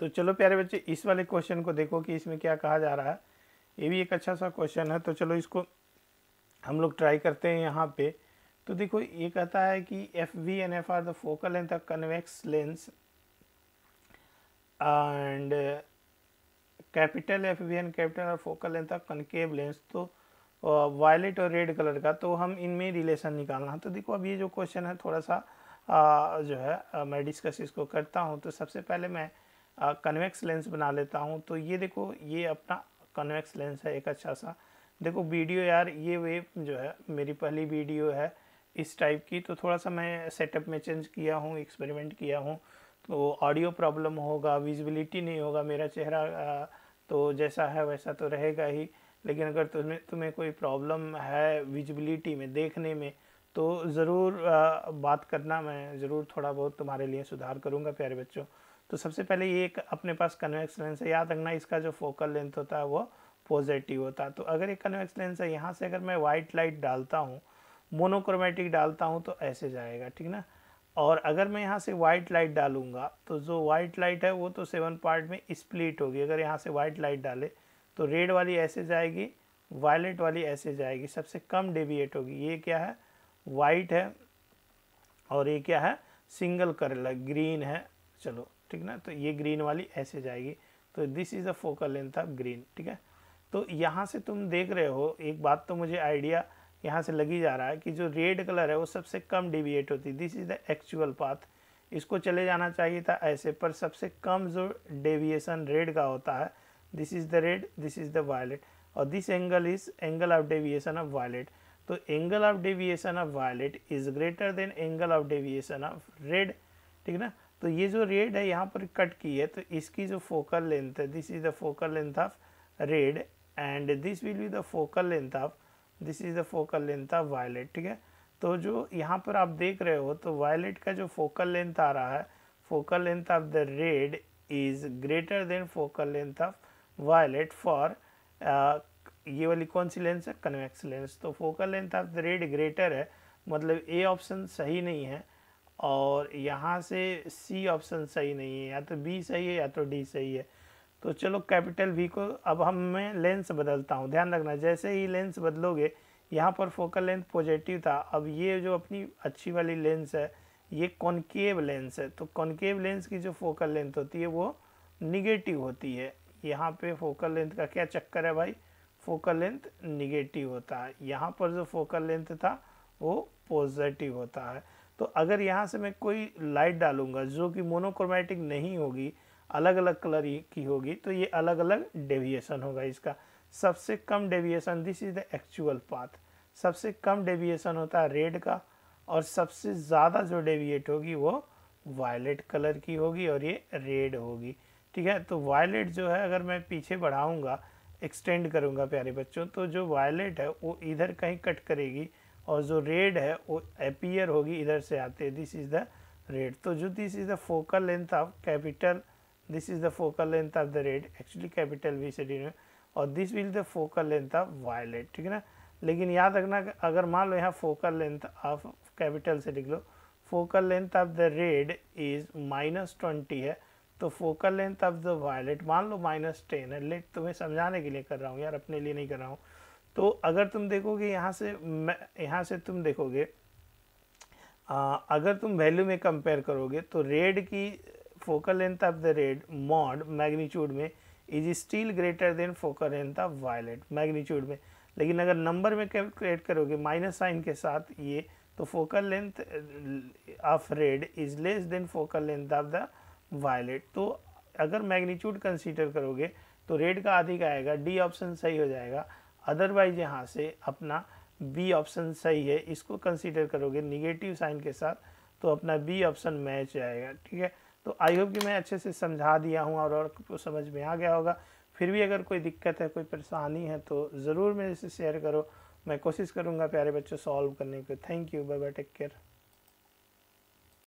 तो चलो प्यारे बच्चे इस वाले क्वेश्चन को देखो कि इसमें क्या कहा जा रहा है ये भी एक अच्छा सा क्वेश्चन है तो चलो इसको हम लोग ट्राई करते हैं यहाँ पे तो देखो ये कहता है कि F V N F R the focal end of convex lens and capital F V and capital R focal length the concave lens तो वायलेट और रेड कलर का तो हम इनमें रिलेशन निकालना है तो देखो अब ये जो क्वेश्चन है थोड़ा सा आ, जो है आ, मैं डिस्कस इसको करता हूँ तो सबसे पहले मैं कन्वेक्स लेंस बना लेता हूँ तो ये देखो ये अपना कन्वेक्स लेंस है एक अच्छा सा देखो वीडियो यार ये वे जो है मेरी पहली वीडियो है इस टाइप की तो थोड़ा सा मैं सेटअप में चेंज किया हूँ एक्सपेरिमेंट किया हूँ तो ऑडियो प्रॉब्लम होगा विजिबिलिटी नहीं होगा मेरा चेहरा तो जैसा है वैसा तो रहेगा ही लेकिन अगर तुम्हें तुम्हें कोई प्रॉब्लम है विजिबिलिटी में देखने में तो ज़रूर बात करना मैं ज़रूर थोड़ा बहुत तुम्हारे लिए सुधार करूँगा प्यारे बच्चों तो सबसे पहले ये एक अपने पास कन्वेक्स लेंस है याद रखना इसका जो फोकल लेंथ होता है वो पॉजिटिव होता है तो अगर एक कन्वेक्स लेंस है यहाँ से अगर मैं वाइट लाइट डालता हूँ मोनोक्रोमेटिक डालता हूँ तो ऐसे जाएगा ठीक ना और अगर मैं यहाँ से वाइट लाइट डालूंगा तो जो वाइट लाइट है वो तो सेवन पार्ट में स्प्लिट होगी अगर यहाँ से वाइट लाइट डाले तो रेड वाली ऐसे जाएगी वायलेट वाली ऐसे जाएगी सबसे कम डेविएट होगी ये क्या है वाइट है और ये क्या है सिंगल कलर ग्रीन है चलो ठीक ना तो ये ग्रीन वाली ऐसे जाएगी तो this is the focal length of green ठीक है तो यहाँ से तुम देख रहे हो एक बात तो मुझे आइडिया यहाँ से लगी जा रहा है कि जो रेड कलर है वो सबसे कम डिविएट होती this is the actual path इसको चले जाना चाहिए था ऐसे पर सबसे कम जो डेविएशन रेड का होता है this is the red this is the violet और this angle is angle of deviation of violet तो angle of deviation of violet is greater than angle of deviation of red ठीक ना तो ये जो रेड है यहाँ पर कट की है तो इसकी जो फोकल लेंथ है this is the focal length of red and this will be the focal length of this is the focal length of violet ठीक है तो जो यहाँ पर आप देख रहे हो तो वायलेट का जो फोकल लेंथ आ रहा है focal length of the red is greater than focal length of violet for ये वाली कौन सी लेंस है कन्वेक्स लेंस तो focal length of the red greater है मतलब ए ऑप्शन सही नहीं है और यहाँ से सी ऑप्शन सही नहीं है या तो बी सही है या तो डी सही है तो चलो कैपिटल वी को अब हम मैं लेंस बदलता हूँ ध्यान रखना जैसे ही लेंस बदलोगे यहाँ पर फोकल लेंथ पॉजिटिव था अब ये जो अपनी अच्छी वाली लेंस है ये कॉन्केव लेंस है तो कॉनकेव लेंस की जो फोकल लेंथ होती है वो निगेटिव होती है यहाँ पे फोकल लेंथ का क्या चक्कर है भाई फोकल लेंथ निगेटिव होता है यहाँ पर जो फोकल लेंथ था वो पॉजिटिव होता है तो अगर यहाँ से मैं कोई लाइट डालूंगा जो कि मोनोक्रोमेटिक नहीं होगी अलग अलग कलर की होगी तो ये अलग अलग डेविएशन होगा इसका सबसे कम deviation this is the actual path सबसे कम डेविएशन होता है रेड का और सबसे ज़्यादा जो डेविएट होगी वो वायलेट कलर की होगी और ये रेड होगी ठीक है तो वायलेट जो है अगर मैं पीछे बढ़ाऊँगा एक्सटेंड करूँगा प्यारे बच्चों तो जो वायलेट है वो इधर कहीं कट करेगी और जो रेड है वो अपीयर होगी इधर से आते हैं दिस इज़ द रेड तो जो this is the focal length of capital this is the focal length of the red actually capital V से डिनोट और this will the focal length of violet ठीक है ना लेकिन याद रखना अगर मान लो यहाँ फोकल लेंथ ऑफ कैपिटल से लिख लो focal length of the red is minus twenty है तो focal length of the violet मान लो माइनस टेन है लेट तुम्हें समझाने के लिए कर रहा हूँ यार अपने लिए नहीं कर रहा हूँ तो अगर तुम देखोगे यहाँ से यहाँ से तुम देखोगे आ, अगर तुम वैल्यू में कंपेयर करोगे तो रेड की focal length of the red mod magnitude में is still greater than focal length of violet magnitude में लेकिन अगर नंबर में कैलकुलेट करोगे माइनस साइन के साथ ये तो focal length of red is less than focal length of the violet तो अगर मैग्नीट्यूड कंसीडर करोगे तो रेड का अधिक आएगा डी ऑप्शन सही हो जाएगा अदरवाइज यहाँ से अपना बी ऑप्शन सही है इसको कंसीडर करोगे निगेटिव साइन के साथ तो अपना बी ऑप्शन मैच आएगा ठीक है तो आई होप कि मैं अच्छे से समझा दिया हूँ और आपको समझ में आ गया होगा फिर भी अगर कोई दिक्कत है कोई परेशानी है तो ज़रूर मेरे से शेयर करो मैं कोशिश करूँगा प्यारे बच्चों सॉल्व करने के thank you bye bye take care